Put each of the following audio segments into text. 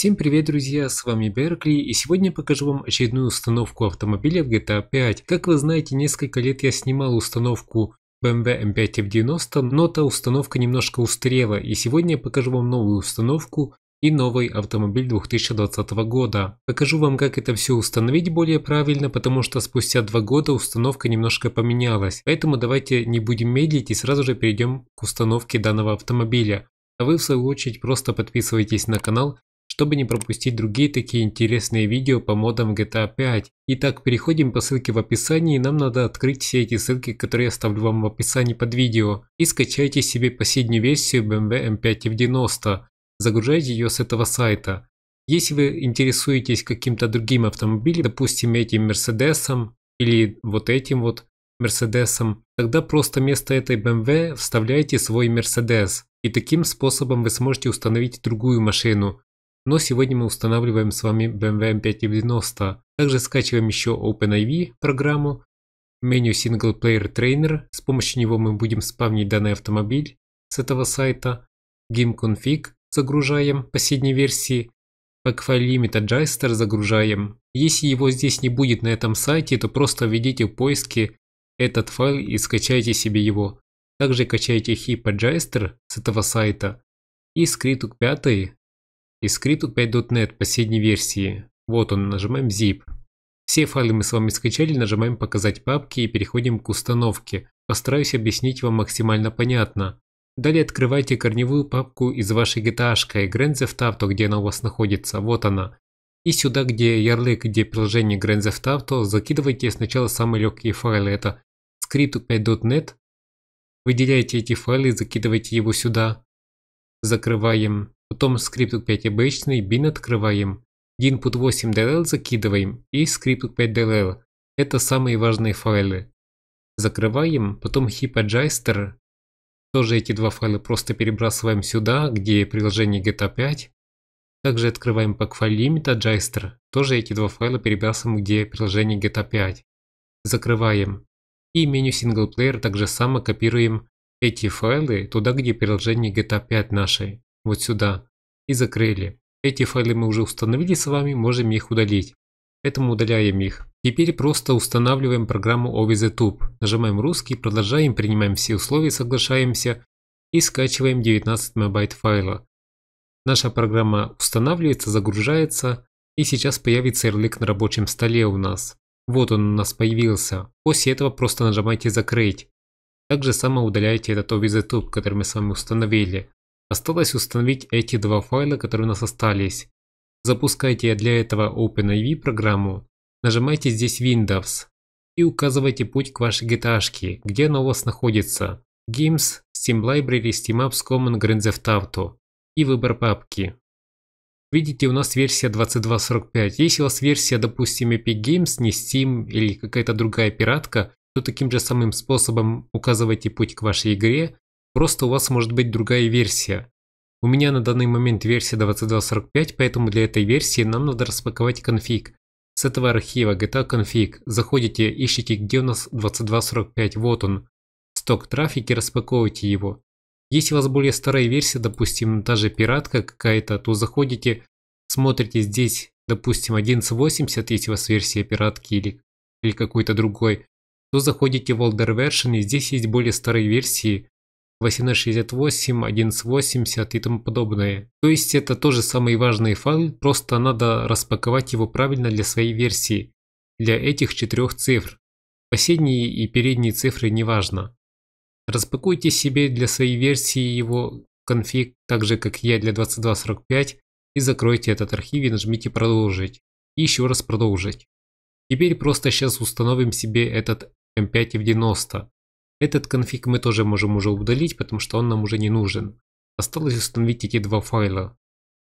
Всем привет, друзья, с вами Беркли, и сегодня покажу вам очередную установку автомобиля в GTA 5. Как вы знаете, несколько лет я снимал установку BMW M5 F90, но та установка немножко устарела, и сегодня я покажу вам новую установку и новый автомобиль 2020 года. Покажу вам, как это все установить более правильно, потому что спустя два года установка немножко поменялась. Поэтому давайте не будем медлить и сразу же перейдем к установке данного автомобиля. А вы в свою очередь просто подписывайтесь на канал, чтобы не пропустить другие такие интересные видео по модам GTA 5. Итак, переходим по ссылке в описании, нам надо открыть все эти ссылки, которые я оставлю вам в описании под видео, и скачайте себе последнюю версию BMW M5 F90, загружайте ее с этого сайта. Если вы интересуетесь каким-то другим автомобилем, допустим этим Мерседесом или вот этим вот Мерседесом, тогда просто вместо этой BMW вставляете свой Мерседес. И таким способом вы сможете установить другую машину. Но сегодня мы устанавливаем с вами BMW M5 90. Также скачиваем еще OpenIV программу, меню Single Player Trainer. С помощью него мы будем спавнить данный автомобиль с этого сайта. GameConfig загружаем последней версии. Backfile Limit Adjuster загружаем. Если его здесь не будет на этом сайте, то просто введите в поиске этот файл и скачайте себе его. Также качайте Heap Adjuster с этого сайта и скритук 5 Искриту 5.NET последней версии. Вот он, нажимаем zip. Все файлы мы с вами скачали, нажимаем «Показать папки» и переходим к установке. Постараюсь объяснить вам максимально понятно. Далее открывайте корневую папку из вашей GTA-шкой Grand Theft Auto, где она у вас находится, вот она. И сюда, где ярлык, где приложение Grand Theft Auto, закидывайте сначала самые легкие файлы, это скрипт 5.net. Выделяйте эти файлы и закидывайте его сюда. Закрываем Потом скрипт 5 обычный, bin открываем, input 8 DLL закидываем и скрипт 5 DLL. Это самые важные файлы. Закрываем, потом HipAdjuster. Тоже эти два файла просто перебрасываем сюда, где приложение GTA 5. Также открываем packfile limit adjuster. Тоже эти два файла перебрасываем, где приложение GTA 5. Закрываем. И меню синглплеер также само копируем эти файлы туда, где приложение GTA 5 нашей вот сюда, и закрыли. Эти файлы мы уже установили с вами, можем их удалить. Поэтому удаляем их. Теперь просто устанавливаем программу OVZTube, нажимаем русский, продолжаем, принимаем все условия, соглашаемся и скачиваем 19 мегабайт файла. Наша программа устанавливается, загружается и сейчас появится ярлык на рабочем столе у нас. Вот он у нас появился. После этого просто нажимайте «Закрыть». Также само удаляйте этот OVZTube, который мы с вами установили. Осталось установить эти два файла, которые у нас остались. Запускайте для этого OpenIV программу, нажимайте здесь Windows и указывайте путь к вашей GTA, где она у вас находится. Games, Steam Library, Steam Apps, Common, Grand Theft Auto и выбор папки. Видите, у нас версия 22.45. Если у вас версия, допустим, Epic Games, не Steam или какая-то другая пиратка, то таким же самым способом указывайте путь к вашей игре, Просто у вас может быть другая версия. У меня на данный момент версия 22.45, поэтому для этой версии нам надо распаковать конфиг. С этого архива GTA config заходите, ищите где у нас 22.45, вот он. Сток трафик распаковывайте его. Если у вас более старая версия, допустим, та же пиратка какая-то, то заходите, смотрите здесь, допустим, 11.80, если у вас версия пиратки или, или какой-то другой, то заходите в Older Version, и здесь есть более старые версии, 1868, 1180 и тому подобное. То есть это тоже самый важный файл, просто надо распаковать его правильно для своей версии, для этих четырех цифр. Последние и передние цифры не важно. Распакуйте себе для своей версии его конфиг, так же как я для 2245, и закройте этот архив и нажмите «Продолжить». И еще раз «Продолжить». Теперь просто сейчас установим себе этот M5 в 90 этот конфиг мы тоже можем уже удалить, потому что он нам уже не нужен. Осталось установить эти два файла.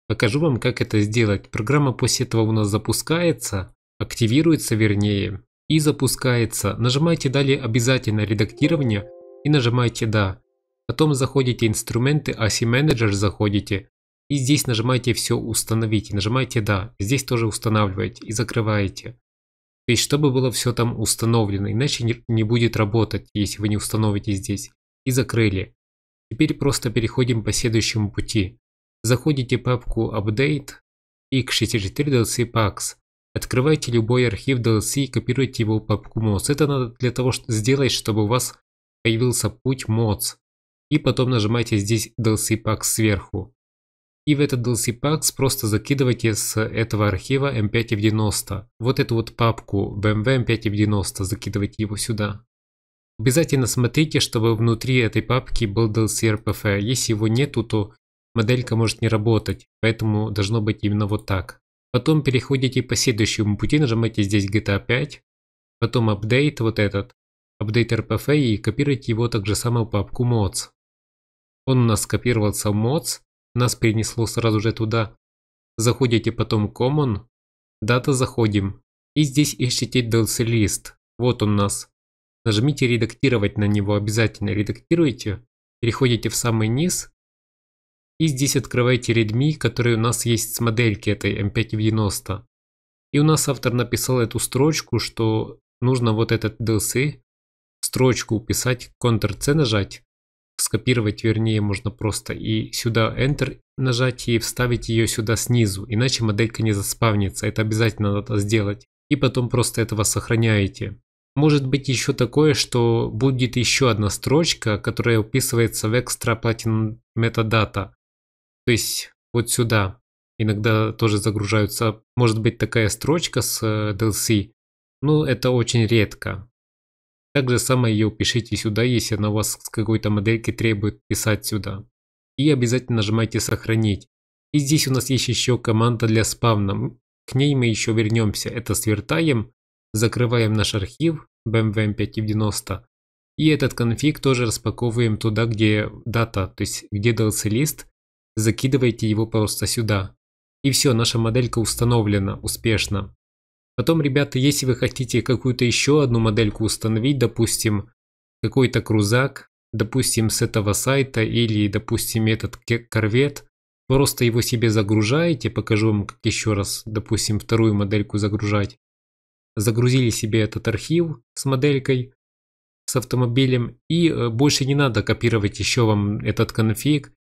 Покажу вам, как это сделать. Программа после этого у нас запускается, активируется вернее, и запускается. Нажимаете далее обязательно редактирование и нажимаете «Да». Потом заходите инструменты, ASI Manager заходите, и здесь нажимаете «Все установить», нажимаете «Да», здесь тоже устанавливаете и закрываете. То есть, чтобы было все там установлено, иначе не будет работать, если вы не установите здесь. И закрыли. Теперь просто переходим по следующему пути. Заходите в папку Update и к 64 DLC Packs. Открывайте любой архив DLC и копируйте его в папку Mods. Это надо для того чтобы сделать, чтобы у вас появился путь Mods. И потом нажимайте здесь DLC Packs сверху. И в этот DLC Packs просто закидывайте с этого архива M5 F90. Вот эту вот папку BMW M5 F90 закидывайте его сюда. Обязательно смотрите, чтобы внутри этой папки был DLC RPF. Если его нету, то моделька может не работать, поэтому должно быть именно вот так. Потом переходите по следующему пути, нажимаете здесь GTA 5, потом апдейт вот этот, апдейт RPF и копируйте его так же самую папку mods. Он у нас скопировался в mods, нас перенесло сразу же туда. Заходите потом Common, дата заходим. И здесь ищите DLC-лист. Вот он нас. Нажмите «Редактировать» на него обязательно. Редактируйте. Переходите в самый низ. И здесь открываете Redmi, который у нас есть с модельки этой m 5 90 И у нас автор написал эту строчку, что нужно вот этот DLC, строчку писать, Ctrl-C нажать скопировать, вернее, можно просто и сюда Enter нажать и вставить ее сюда снизу, иначе моделька не заспавнится, это обязательно надо сделать. И потом просто этого сохраняете. Может быть еще такое, что будет еще одна строчка, которая уписывается в Extra Platinum Metadata. То есть вот сюда. Иногда тоже загружаются, может быть такая строчка с э, DLC, Ну, это очень редко. Так же самое ее пишите сюда, если она вас с какой-то модельки требует писать сюда. И обязательно нажимайте «Сохранить». И здесь у нас есть еще команда для спавна. К ней мы еще вернемся. Это свертаем, закрываем наш архив BMWM 590 и этот конфиг тоже распаковываем туда, где дата, то есть где DLC лист, закидывайте его просто сюда. И все, наша моделька установлена успешно. Потом, ребята, если вы хотите какую-то еще одну модельку установить, допустим, какой-то крузак, допустим, с этого сайта или, допустим, этот корвет, просто его себе загружаете, покажу вам, как еще раз, допустим, вторую модельку загружать. Загрузили себе этот архив с моделькой, с автомобилем, и э, больше не надо копировать еще вам этот конфиг.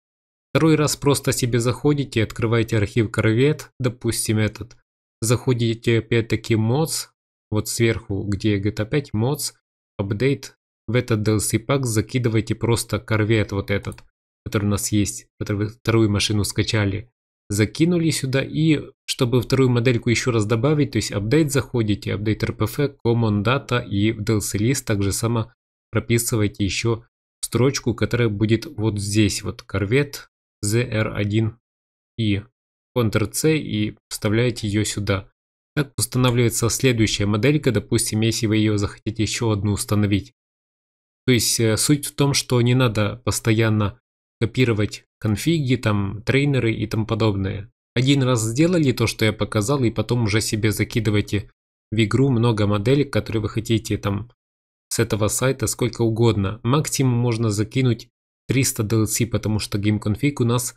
Второй раз просто себе заходите, открываете архив корвет, допустим, этот, Заходите э, опять-таки mods, вот сверху, где GTA 5, mods, update, в этот DLC пак закидывайте просто корвет вот этот, который у нас есть, который вторую машину скачали. Закинули сюда и, чтобы вторую модельку еще раз добавить, то есть апдейт заходите, апдейт RPF, common data и в DLC лист также само прописывайте еще строчку, которая будет вот здесь, вот корвет ZR1 и Ctrl-C и вставляете ее сюда. Так устанавливается следующая моделька, допустим, если вы ее захотите еще одну установить. То есть э, суть в том, что не надо постоянно копировать конфиги, там, трейнеры и тому подобное. Один раз сделали то, что я показал, и потом уже себе закидывайте в игру много моделек, которые вы хотите там с этого сайта сколько угодно. Максимум можно закинуть 300 DLC, потому что GameConfig у нас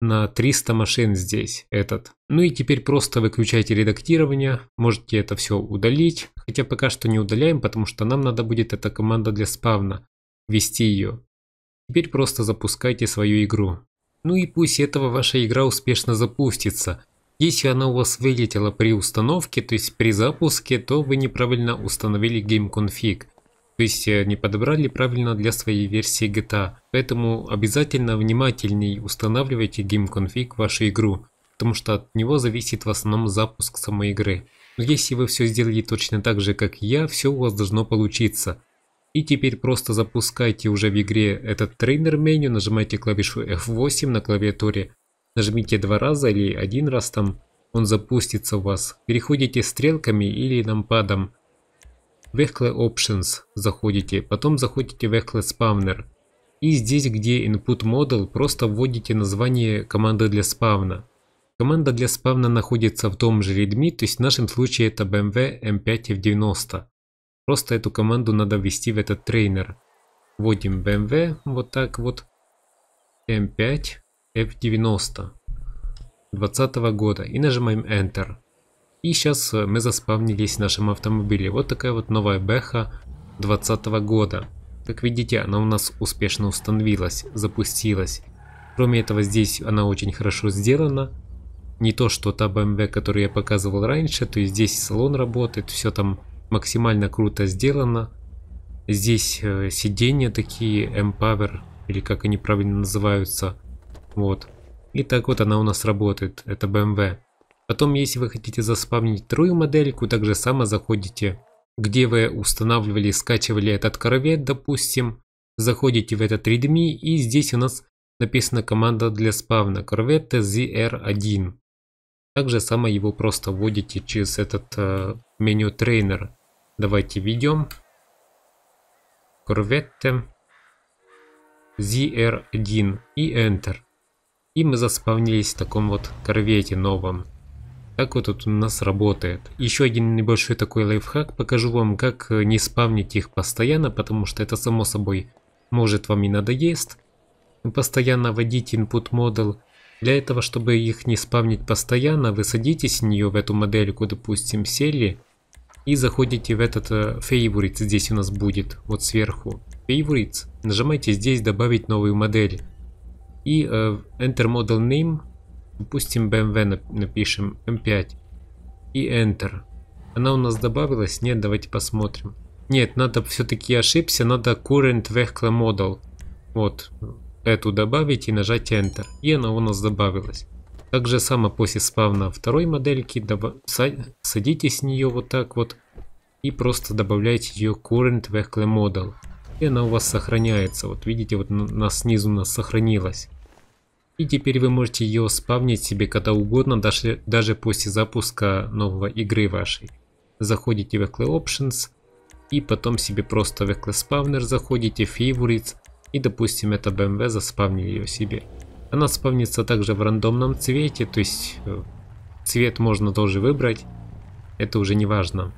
на 300 машин здесь этот. Ну и теперь просто выключайте редактирование, можете это все удалить, хотя пока что не удаляем, потому что нам надо будет эта команда для спавна, ввести ее. Теперь просто запускайте свою игру. Ну и пусть этого ваша игра успешно запустится. Если она у вас вылетела при установке, то есть при запуске, то вы неправильно установили GameConfig. То есть э, не подобрали правильно для своей версии GTA. Поэтому обязательно внимательней устанавливайте GameConfig в вашу игру, потому что от него зависит в основном запуск самой игры. Но если вы все сделали точно так же, как я, все у вас должно получиться. И теперь просто запускайте уже в игре этот трейнер меню, нажимайте клавишу F8 на клавиатуре, нажмите два раза или один раз там, он запустится у вас. Переходите стрелками или нампадом в Eckle Options заходите, потом заходите в Eckle Spawner. И здесь, где Input Model, просто вводите название команды для спавна. Команда для спавна находится в том же readme, то есть в нашем случае это BMW M5 F90. Просто эту команду надо ввести в этот трейнер. Вводим BMW, вот так вот, M5 F90 20 года и нажимаем Enter. И сейчас э, мы заспавнились в нашем автомобиле. Вот такая вот новая бэха 2020 года. Как видите, она у нас успешно установилась, запустилась. Кроме этого, здесь она очень хорошо сделана. Не то, что та BMW, которую я показывал раньше, то есть здесь салон работает, все там максимально круто сделано. Здесь э, сиденья такие, M-Power, или как они правильно называются. Вот. И так вот она у нас работает, это BMW. Потом, если вы хотите заспавнить вторую модельку, также само заходите, где вы устанавливали и скачивали этот корвет, допустим. Заходите в этот readme и здесь у нас написана команда для спавна корвета ZR1. Также само его просто вводите через этот э, меню трейнер. Давайте введем. корвета ZR1 и Enter. И мы заспавнились в таком вот корвете новом. Как вот тут у нас работает. Еще один небольшой такой лайфхак. Покажу вам, как э, не спавнить их постоянно, потому что это само собой может вам и надоест. Постоянно вводить input model. Для этого, чтобы их не спавнить постоянно, вы садитесь в нее, в эту модельку, допустим, сели и заходите в этот э, favorites, здесь у нас будет, вот сверху, favorites, нажимаете здесь добавить новую модель и э, enter model name, Допустим, BMW напишем M5 и Enter. Она у нас добавилась? Нет, давайте посмотрим. Нет, надо все-таки ошибся, надо Current Vehicle Model. Вот, эту добавить и нажать Enter. И она у нас добавилась. Так же само после спавна второй модельки, садитесь с нее вот так вот и просто добавляйте ее Current Vehicle Model. И она у вас сохраняется. Вот видите, вот на, снизу у нас сохранилась. И теперь вы можете ее спавнить себе когда угодно, даже, даже после запуска нового игры вашей. Заходите в Ecle Options и потом себе просто в Ecle Spawner заходите, Favorites и допустим это BMW заспавнили ее себе. Она спавнится также в рандомном цвете, то есть э, цвет можно тоже выбрать, это уже не важно.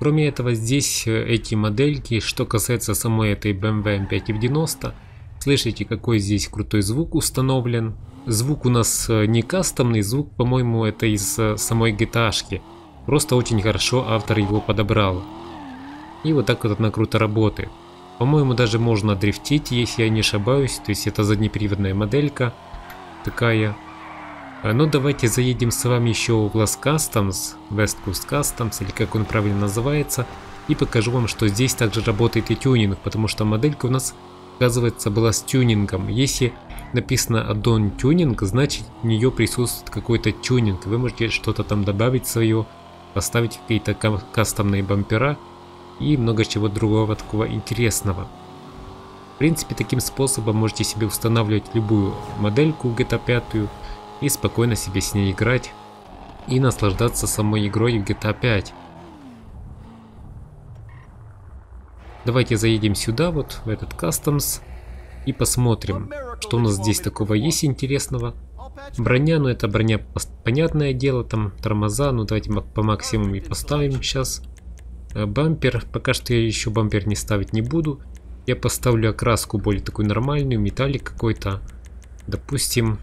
Кроме этого здесь э, эти модельки, что касается самой этой BMW M5 в 90 Слышите, какой здесь крутой звук установлен. Звук у нас э, не кастомный, звук, по-моему, это из э, самой GTA-шки. Просто очень хорошо автор его подобрал. И вот так вот она круто работает. По-моему, даже можно дрифтить, если я не ошибаюсь. То есть это заднеприводная моделька такая. А, Но ну, давайте заедем с вами еще в Las Customs, West Coast Customs, или как он правильно называется. И покажу вам, что здесь также работает и тюнинг, потому что моделька у нас оказывается, была с тюнингом. Если написано addon tuning, значит в нее присутствует какой-то тюнинг. Вы можете что-то там добавить свое, поставить какие-то кастомные бампера и много чего другого такого интересного. В принципе, таким способом можете себе устанавливать любую модельку GTA 5 и спокойно себе с ней играть и наслаждаться самой игрой в GTA 5. Давайте заедем сюда, вот в этот кастомс, и посмотрим, что у нас здесь такого есть интересного. Броня, ну это броня понятное дело, там тормоза, ну давайте по максимуму и поставим сейчас. Э, бампер, пока что я еще бампер не ставить не буду. Я поставлю окраску более такую нормальную, металлик какой-то. Допустим,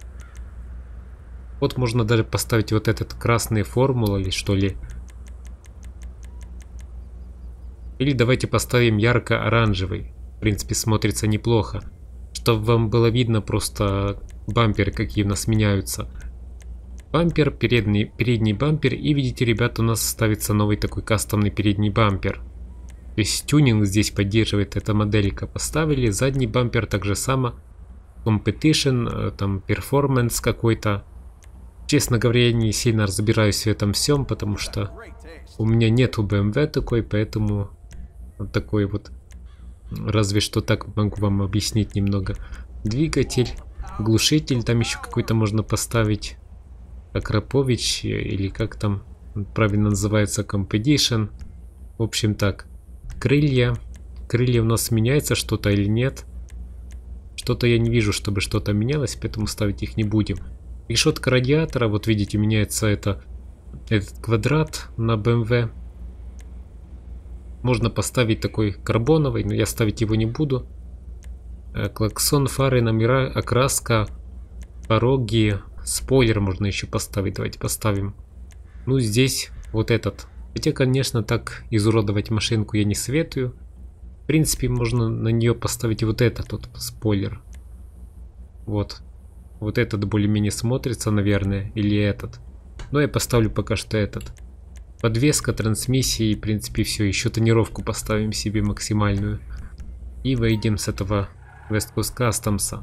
вот можно даже поставить вот этот красный формула или что ли. Или давайте поставим ярко-оранжевый. В принципе, смотрится неплохо. Чтобы вам было видно просто бамперы, какие у нас меняются. Бампер, передний, передний бампер. И видите, ребята, у нас ставится новый такой кастомный передний бампер. То есть тюнинг здесь поддерживает эта моделька. Поставили задний бампер так же само. Competition, э, там перформанс какой-то. Честно говоря, я не сильно разбираюсь в этом всем, потому что у меня нет у BMW такой, поэтому вот такой вот. Разве что так могу вам объяснить немного. Двигатель, глушитель, там еще какой-то можно поставить. Акропович э, или как там правильно называется Competition. В общем так, крылья. Крылья у нас меняется что-то или нет. Что-то я не вижу, чтобы что-то менялось, поэтому ставить их не будем. Решетка радиатора, вот видите, меняется это, этот квадрат на BMW. Можно поставить такой карбоновый, но я ставить его не буду. Э, клаксон, фары, номера, окраска, пороги, спойлер можно еще поставить. Давайте поставим. Ну, здесь вот этот. Хотя, конечно, так изуродовать машинку я не советую. В принципе, можно на нее поставить вот этот вот спойлер. Вот. Вот этот более-менее смотрится, наверное, или этот. Но я поставлю пока что этот подвеска, трансмиссии, в принципе, все. Еще тонировку поставим себе максимальную. И выйдем с этого West Coast Customs.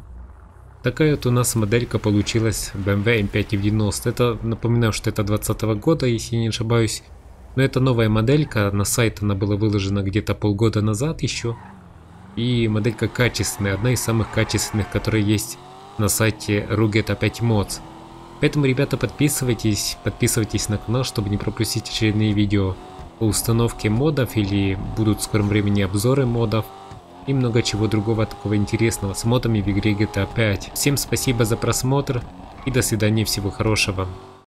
Такая вот у нас моделька получилась BMW M5 в 90 Это, напоминаю, что это 20 -го года, если не ошибаюсь. Но это новая моделька, на сайт она была выложена где-то полгода назад еще. И моделька качественная, одна из самых качественных, которые есть на сайте Ruget 5 Mods. Поэтому, ребята, подписывайтесь, подписывайтесь на канал, чтобы не пропустить очередные видео по установке модов или будут в скором времени обзоры модов и много чего другого такого интересного с модами в игре GTA 5. Всем спасибо за просмотр и до свидания, всего хорошего.